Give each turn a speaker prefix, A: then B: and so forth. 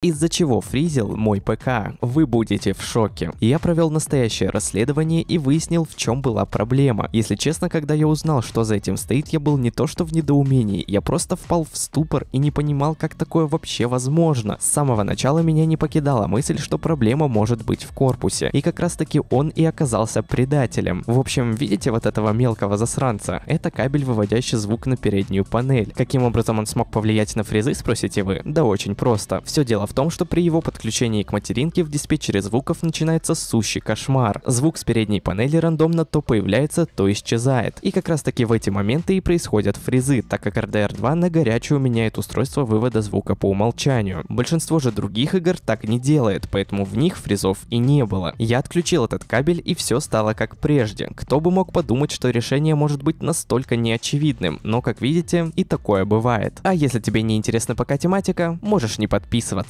A: из-за чего фризил мой ПК. Вы будете в шоке. Я провел настоящее расследование и выяснил, в чем была проблема. Если честно, когда я узнал, что за этим стоит, я был не то что в недоумении, я просто впал в ступор и не понимал, как такое вообще возможно. С самого начала меня не покидала мысль, что проблема может быть в корпусе. И как раз таки он и оказался предателем. В общем, видите вот этого мелкого засранца? Это кабель, выводящий звук на переднюю панель. Каким образом он смог повлиять на фрезы, спросите вы? Да очень просто. Все дело в том, что при его подключении к материнке в диспетчере звуков начинается сущий кошмар. Звук с передней панели рандомно то появляется, то исчезает. И как раз таки в эти моменты и происходят фризы, так как RDR2 на горячую меняет устройство вывода звука по умолчанию. Большинство же других игр так не делает, поэтому в них фризов и не было. Я отключил этот кабель и все стало как прежде. Кто бы мог подумать, что решение может быть настолько неочевидным, но как видите, и такое бывает. А если тебе не интересна пока тематика, можешь не подписываться.